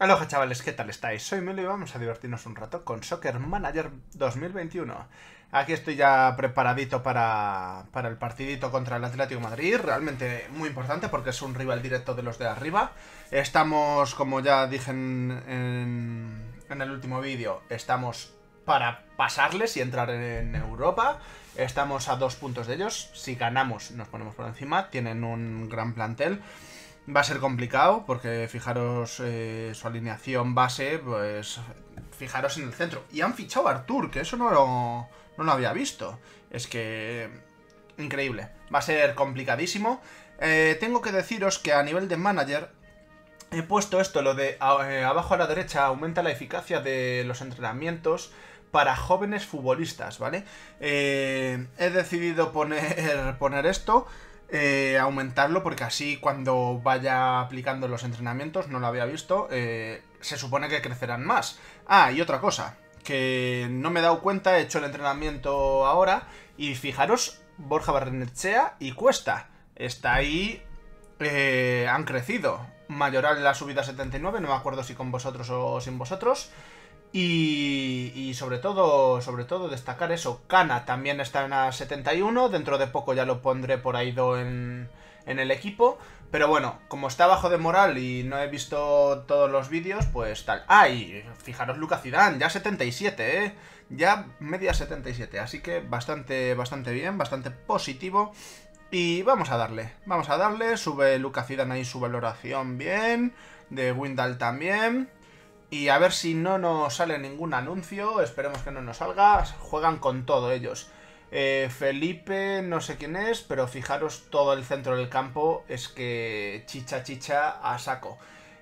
Aloha chavales, ¿qué tal estáis? Soy Melo y vamos a divertirnos un rato con Soccer Manager 2021. Aquí estoy ya preparadito para, el partidito contra el Atlético Madrid, realmente muy importante porque es un rival directo de los de arriba. Estamos, como ya dije en, en el último vídeo, estamos para pasarles y entrar en Europa. Estamos a dos puntos de ellos, si ganamos nos ponemos por encima, tienen un gran plantel. Va a ser complicado porque fijaros eh, su alineación base, pues fijaros en el centro. Y han fichado a Artur, que eso no lo, no lo había visto. Es que... Increíble. Va a ser complicadísimo. Eh, tengo que deciros que a nivel de manager he puesto esto, lo de eh, abajo a la derecha aumenta la eficacia de los entrenamientos para jóvenes futbolistas, ¿vale? he decidido poner, poner esto eh, aumentarlo porque así cuando vaya aplicando los entrenamientos, no lo había visto, eh, se supone que crecerán más. Ah, y otra cosa, que no me he dado cuenta, he hecho el entrenamiento ahora y fijaros, Borja Barrenechea y Cuesta, está ahí, eh, han crecido. Mayoral la subida 79, no me acuerdo si con vosotros o sin vosotros. Y, sobre todo, sobre todo destacar eso. cana también está en la 71. Dentro de poco ya lo pondré por ahí en, en el equipo. Pero bueno, como está bajo de moral y no he visto todos los vídeos, pues tal. Ah, fijaros Lucas Zidane, ya 77, ¿eh? Ya media 77. Así que bastante, bastante bien, bastante positivo. Y vamos a darle, vamos a darle. Sube Lucas Zidane ahí su valoración bien. De Windal también. Y a ver si no nos sale ningún anuncio, esperemos que no nos salga, juegan con todo ellos. Eh, Felipe, no sé quién es, pero fijaros todo el centro del campo, es que chicha chicha a saco.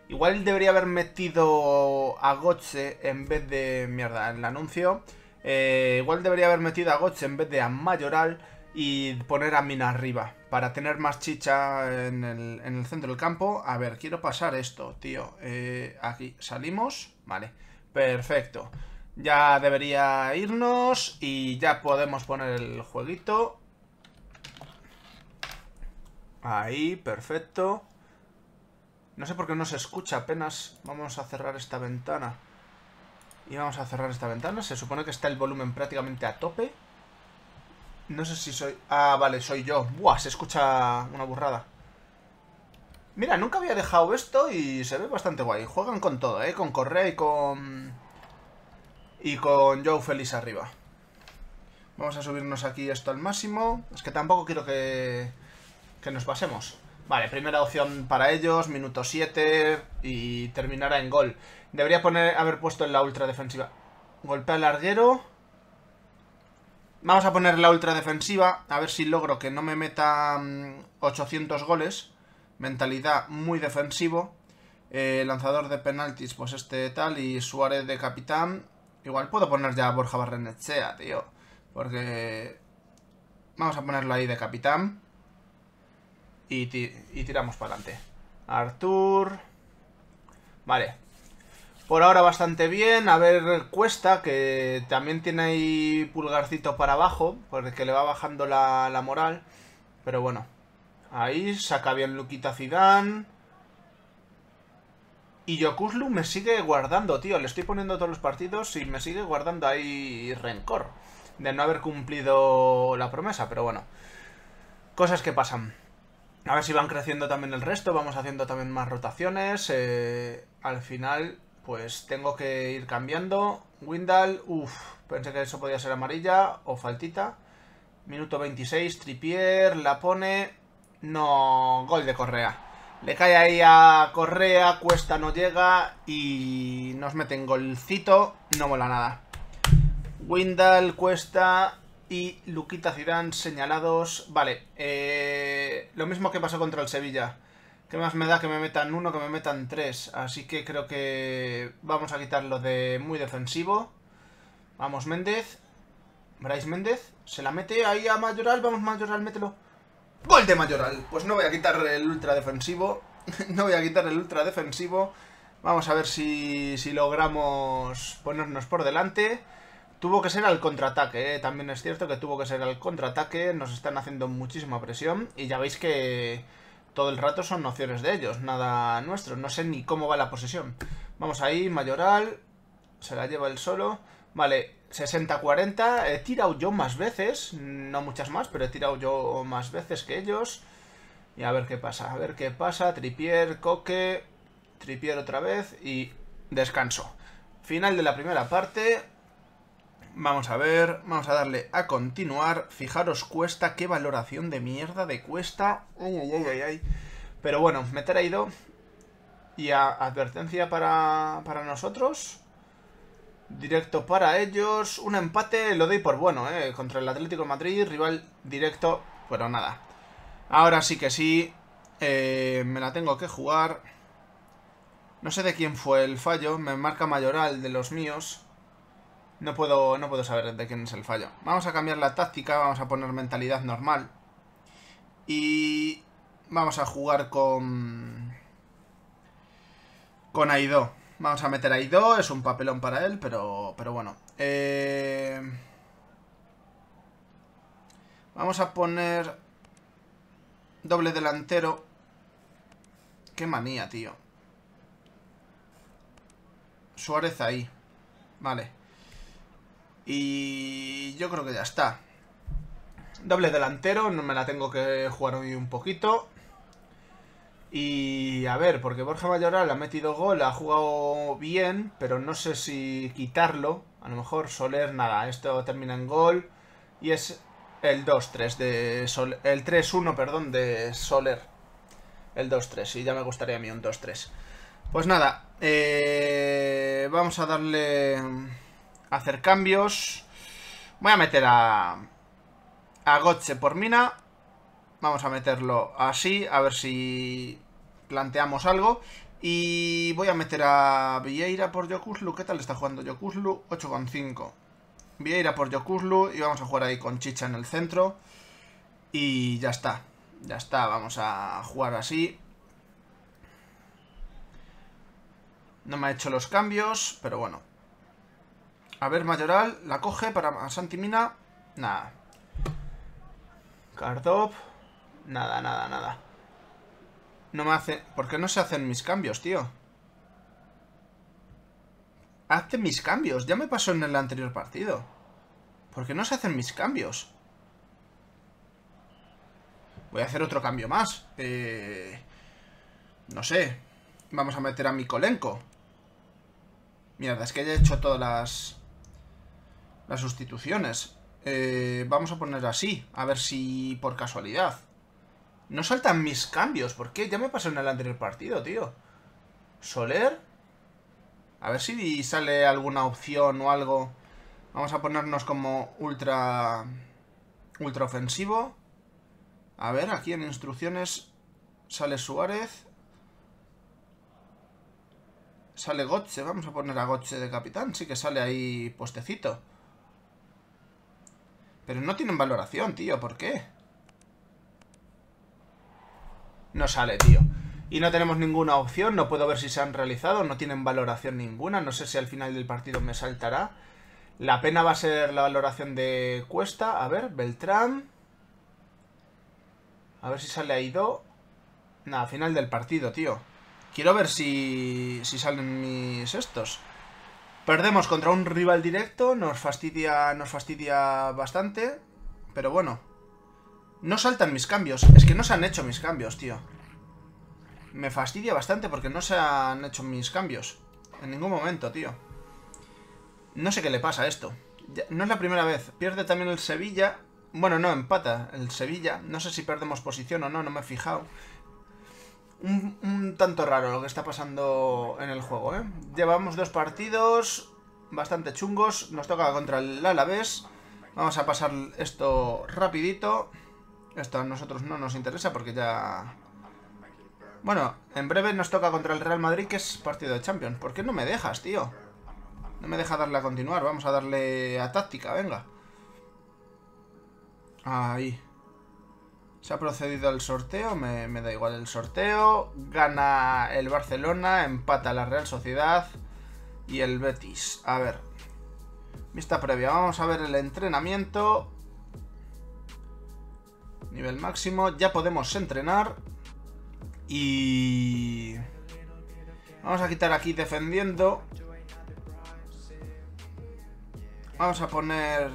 Igual debería haber metido a goche en vez de... mierda, el anuncio. Eh, igual debería haber metido a Goche en vez de a Mayoral y poner a Mina arriba para tener más chicha en el, centro del campo. A ver, quiero pasar esto, tío. Eh, aquí salimos. Vale, perfecto. Ya debería irnos y ya podemos poner el jueguito. Ahí, perfecto. No sé por qué no se escucha apenas. Vamos a cerrar esta ventana. Y vamos a cerrar esta ventana. Se supone que está el volumen prácticamente a tope. No sé si soy... Ah, vale, soy yo. Buah, se escucha una burrada. Mira, nunca había dejado esto y se ve bastante guay. Juegan con todo, ¿eh? Con Correa y con... Y con Joe Feliz arriba. Vamos a subirnos aquí esto al máximo. Es que tampoco quiero que... Que nos pasemos. Vale, primera opción para ellos, minuto 7 y terminará en gol. Debería poner, haber puesto en la ultra defensiva. Golpea al larguero... Vamos a poner la ultra defensiva, a ver si logro que no me meta 800 mm, goles. Mentalidad muy defensivo. Eh, lanzador de penaltis, pues este tal, y Suárez de capitán. Igual puedo poner ya a Borja Barrenechea, tío. Porque... Vamos a ponerlo ahí de capitán. Y, y tiramos para adelante. Artur... Vale, por ahora bastante bien. A ver Cuesta, que también tiene ahí pulgarcito para abajo, porque le va bajando la, moral. Pero bueno, ahí saca bien Luquita Zidane. Y Yokuslu me sigue guardando, tío. Le estoy poniendo todos los partidos y me sigue guardando ahí rencor de no haber cumplido la promesa, pero bueno. Cosas que pasan. A ver si van creciendo también el resto, vamos haciendo también más rotaciones. Eh, al final pues tengo que ir cambiando. Windal, uff, pensé que eso podía ser amarilla o faltita. Minuto 26, Tripier, la pone... No, gol de Correa. Le cae ahí a Correa, Cuesta no llega y nos meten golcito, no mola nada. Windal, Cuesta y Luquita Zidane señalados. Vale, eh, lo mismo que pasó contra el Sevilla. ¿Qué más me da que me metan uno, que me metan tres? Así que creo que vamos a quitarlo de muy defensivo. Vamos, Méndez. Bryce Méndez. Se la mete ahí a Mayoral. Vamos, Mayoral, mételo. ¡Gol de Mayoral! Pues no voy a quitar el ultra defensivo. no voy a quitar el ultra defensivo. Vamos a ver si, si logramos ponernos por delante. Tuvo que ser al contraataque, ¿eh? también es cierto que tuvo que ser al contraataque. Nos están haciendo muchísima presión. Y ya veis que todo el rato son nociones de ellos, nada nuestro. No sé ni cómo va la posesión. Vamos ahí, Mayoral. Se la lleva él solo. Vale, 60-40. He tirado yo más veces. No muchas más, pero he tirado yo más veces que ellos. Y a ver qué pasa. A ver qué pasa. Tripier, Coque. Tripier otra vez. Y descanso. Final de la primera parte. Vamos a ver, vamos a darle a continuar. Fijaros, cuesta, qué valoración de mierda de cuesta. Pero bueno, meter ahí dos. Y advertencia para, nosotros. Directo para ellos. Un empate lo doy por bueno, ¿eh? Contra el Atlético de Madrid, rival directo. Pero nada. Ahora sí que sí. Eh, me la tengo que jugar. No sé de quién fue el fallo. Me marca mayoral de los míos. No puedo, no puedo saber de quién es el fallo. Vamos a cambiar la táctica, vamos a poner mentalidad normal. Y vamos a jugar con... Con Aido. Vamos a meter a Aido, es un papelón para él, pero, pero bueno. Eh, vamos a poner doble delantero. Qué manía, tío. Suárez ahí. Vale. Y yo creo que ya está. Doble delantero, no me la tengo que jugar hoy un poquito. Y a ver, porque Borja Mayoral ha metido gol, ha jugado bien, pero no sé si quitarlo. A lo mejor Soler, nada, esto termina en gol. Y es el 2-3 de el 3-1, perdón, de Soler. El 2-3, y ya me gustaría a mí un 2-3. Pues nada, eh, vamos a darle... Hacer cambios. Voy a meter a... A Gotze por mina. Vamos a meterlo así, a ver si planteamos algo. Y voy a meter a Vieira por Yokuslu. ¿Qué tal está jugando Yokuslu? 8,5. Vieira por Yokuslu y vamos a jugar ahí con Chicha en el centro. Y ya está. Ya está, vamos a jugar así. No me ha hecho los cambios, pero bueno. A ver, Mayoral, la coge para Santimina. Nada. Cardop. Nada, nada, nada. No me hace... ¿Por qué no se hacen mis cambios, tío? Hazte mis cambios. Ya me pasó en el anterior partido. ¿Por qué no se hacen mis cambios? Voy a hacer otro cambio más. Eh... No sé. Vamos a meter a Mikolenko. Mierda, es que ya he hecho todas las... Las sustituciones. Eh, vamos a poner así, a ver si por casualidad. No saltan mis cambios, ¿por qué? Ya me pasó en el anterior partido, tío. Soler. A ver si sale alguna opción o algo. Vamos a ponernos como ultra... Ultra ofensivo. A ver, aquí en instrucciones sale Suárez. Sale Gotze, vamos a poner a Gotze de capitán. Sí que sale ahí postecito. Pero no tienen valoración, tío, ¿por qué? No sale, tío. Y no tenemos ninguna opción, no puedo ver si se han realizado, no tienen valoración ninguna, no sé si al final del partido me saltará. La pena va a ser la valoración de Cuesta, a ver, Beltrán. A ver si sale Aido. Nada, final del partido, tío. Quiero ver si, si salen mis estos. Perdemos contra un rival directo, nos fastidia, nos fastidia bastante, pero bueno. No saltan mis cambios, es que no se han hecho mis cambios, tío. Me fastidia bastante porque no se han hecho mis cambios. En ningún momento, tío. No sé qué le pasa a esto. no es la primera vez. Pierde también el Sevilla. Bueno, no, empata el Sevilla. No sé si perdemos posición o no, no me he fijado un, tanto raro lo que está pasando en el juego, ¿eh? Llevamos dos partidos bastante chungos. Nos toca contra el Alavés. Vamos a pasar esto rapidito. Esto a nosotros no nos interesa porque ya... Bueno, en breve nos toca contra el Real Madrid, que es partido de Champions. ¿Por qué no me dejas, tío? No me deja darle a continuar. Vamos a darle a táctica, venga. Ahí. Se ha procedido al sorteo, me, da igual el sorteo. Gana el Barcelona, empata la Real Sociedad y el Betis. A ver, vista previa, vamos a ver el entrenamiento. Nivel máximo, ya podemos entrenar. Y... Vamos a quitar aquí defendiendo. Vamos a poner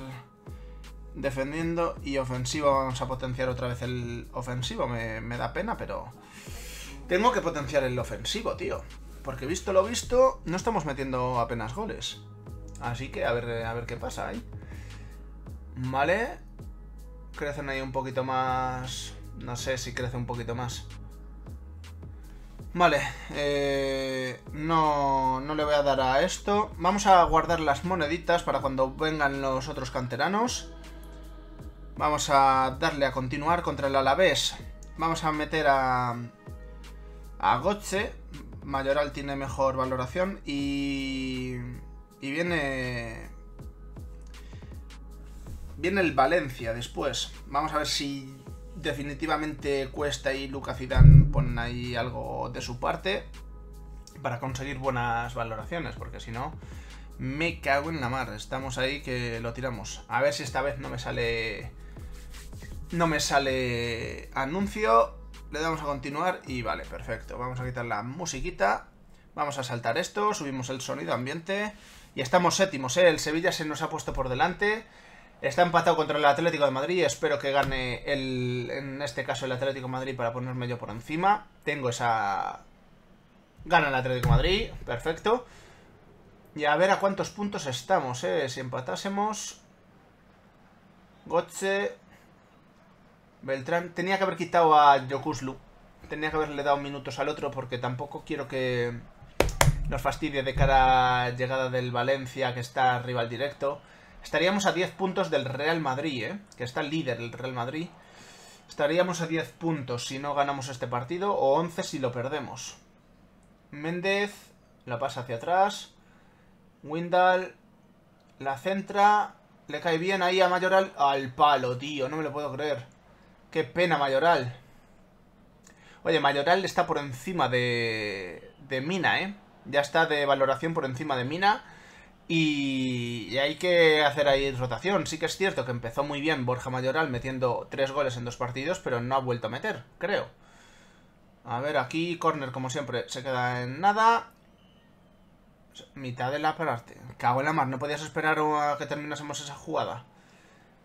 defendiendo y ofensivo vamos a potenciar otra vez el ofensivo. Me, da pena, pero tengo que potenciar el ofensivo, tío. Porque visto lo visto, no estamos metiendo apenas goles. Así que a ver, a ver qué pasa ahí. Vale. Crecen ahí un poquito más... No sé si crece un poquito más. Vale, eh, no, no le voy a dar a esto. Vamos a guardar las moneditas para cuando vengan los otros canteranos. Vamos a darle a continuar contra el Alavés. Vamos a meter a, a Goche. Mayoral tiene mejor valoración y, y viene viene el Valencia después. Vamos a ver si definitivamente Cuesta y Lucas Zidane ponen ahí algo de su parte para conseguir buenas valoraciones, porque si no, me cago en la mar. Estamos ahí que lo tiramos. A ver si esta vez no me sale no me sale anuncio. Le damos a continuar y vale, perfecto. Vamos a quitar la musiquita. Vamos a saltar esto, subimos el sonido ambiente. Y estamos séptimos, ¿eh? El Sevilla se nos ha puesto por delante. Está empatado contra el Atlético de Madrid. Espero que gane, el, en este caso, el Atlético de Madrid para ponerme yo por encima. Tengo esa... Gana el Atlético de Madrid. Perfecto. Y a ver a cuántos puntos estamos, ¿eh? Si empatásemos... Gotze, Beltrán. Tenía que haber quitado a Jokuslu Tenía que haberle dado minutos al otro porque tampoco quiero que nos fastidie de cara a llegada del Valencia que está rival directo. Estaríamos a 10 puntos del Real Madrid, ¿eh? que está líder el Real Madrid. Estaríamos a 10 puntos si no ganamos este partido o 11 si lo perdemos. Méndez la pasa hacia atrás. Windall. la centra. Le cae bien ahí a Mayoral al palo, tío. No me lo puedo creer. Qué pena, Mayoral. Oye, Mayoral está por encima de, de Mina, ¿eh? Ya está de valoración por encima de Mina. Y, hay que hacer ahí rotación. Sí que es cierto que empezó muy bien Borja Mayoral metiendo tres goles en dos partidos, pero no ha vuelto a meter, creo. A ver, aquí corner como siempre se queda en nada. Mitad de la parte. Cago en la mar, no podías esperar a que terminásemos esa jugada.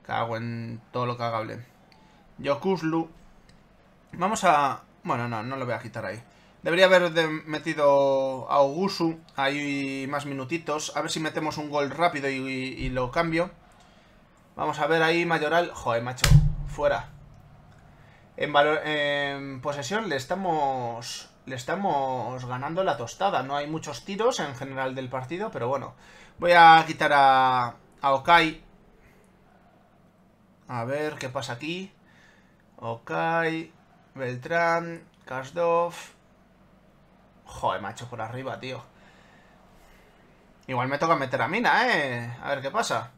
Cago en todo lo cagable. Yokuslu. Vamos a... Bueno, no, no lo voy a quitar ahí. Debería haber metido a Ogusu. Ahí más minutitos. A ver si metemos un gol rápido y, lo cambio. Vamos a ver ahí Mayoral. Joder, macho. Fuera. En, posesión le estamos... Le estamos ganando la tostada. No hay muchos tiros en general del partido, pero bueno. Voy a quitar a, a Okai. A ver qué pasa aquí. Ok, Beltrán, Kasdov. Joder, macho, por arriba, tío. Igual me toca meter a Mina, ¿eh? A ver qué pasa.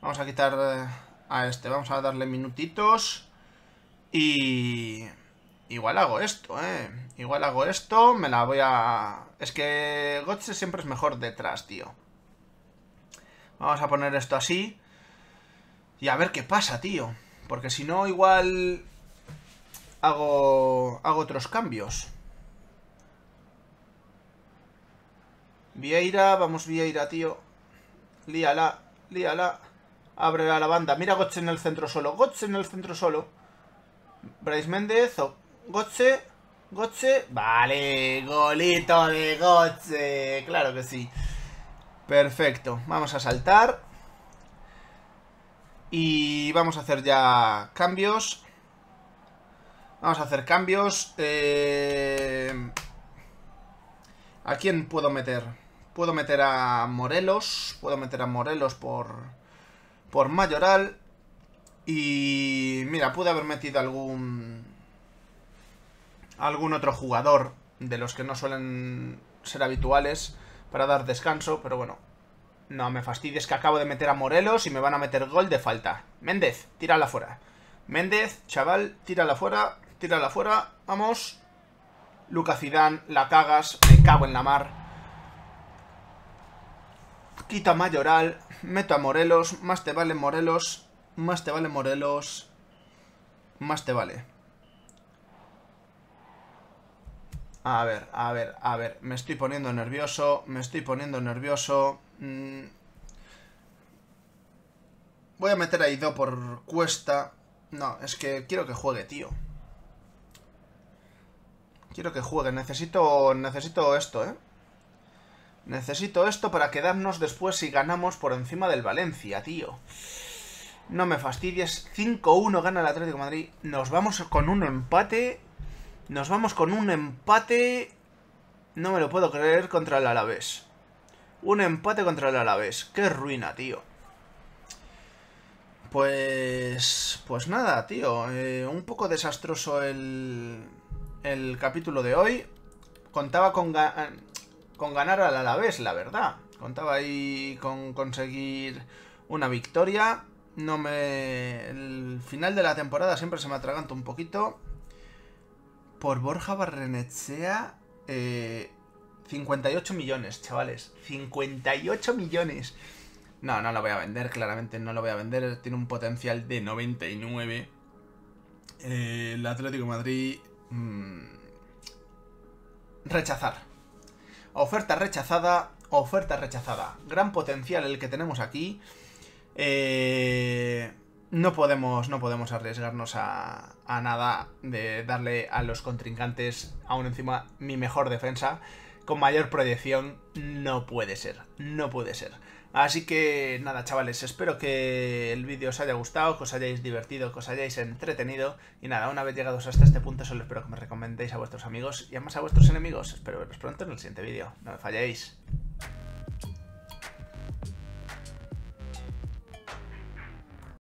Vamos a quitar eh, a este. Vamos a darle minutitos. Y... Igual hago esto, ¿eh? Igual hago esto. Me la voy a... Es que Gotze siempre es mejor detrás, tío. Vamos a poner esto así. Y a ver qué pasa, tío. Porque si no, igual hago, hago otros cambios. Vieira, vamos Vieira, tío. Líala, líala. Abre la banda. Mira Gotze en el centro solo. Gotze en el centro solo. Bryce Méndez. Gotze. Gotze. Vale, golito de Gotze. Claro que sí. Perfecto. Vamos a saltar. Y vamos a hacer ya cambios. Vamos a hacer cambios. Eh, ¿A quién puedo meter? Puedo meter a Morelos. Puedo meter a Morelos por, por Mayoral. Y mira, pude haber metido algún... Algún otro jugador de los que no suelen ser habituales para dar descanso, pero bueno. No me fastidies que acabo de meter a Morelos y me van a meter gol de falta. Méndez, tírala fuera. Méndez, chaval, tírala fuera Tírala fuera. Vamos. Lucas Zidane, la cagas. Me cago en la mar. Quita Mayoral. Meto a Morelos. Más te vale Morelos. Más te vale Morelos. Más te vale. A ver, a ver, a ver. Me estoy poniendo nervioso. Me estoy poniendo nervioso. Mm. Voy a meter a Ido por cuesta. No, es que quiero que juegue, tío. Quiero que juegue. Necesito, necesito esto, ¿eh? Necesito esto para quedarnos después si ganamos por encima del Valencia, tío. No me fastidies. 5-1 gana el Atlético Madrid. Nos vamos con un empate. Nos vamos con un empate... No me lo puedo creer contra el Alavés. Un empate contra el Alavés. Qué ruina, tío. Pues... Pues nada, tío. Eh, un poco desastroso el el capítulo de hoy. Contaba con, con ganar al Alavés, la verdad. Contaba ahí con conseguir una victoria. No me... El final de la temporada siempre se me atraganta un poquito. Por Borja Barrenechea... Eh, 58 millones, chavales. 58 millones. No, no lo voy a vender, claramente no lo voy a vender. Tiene un potencial de 99. Eh, el Atlético Madrid Mm, rechazar. Oferta rechazada, oferta rechazada. Gran potencial el que tenemos aquí. Eh, no, podemos, no podemos arriesgarnos a, a nada de darle a los contrincantes, aún encima, mi mejor defensa con mayor proyección no puede ser, no puede ser. Así que nada, chavales, espero que el vídeo os haya gustado, que os hayáis divertido, que os hayáis entretenido. Y nada, una vez llegados hasta este punto, solo espero que me recomendéis a vuestros amigos y además a vuestros enemigos. Espero veros pronto en el siguiente vídeo. No me falléis.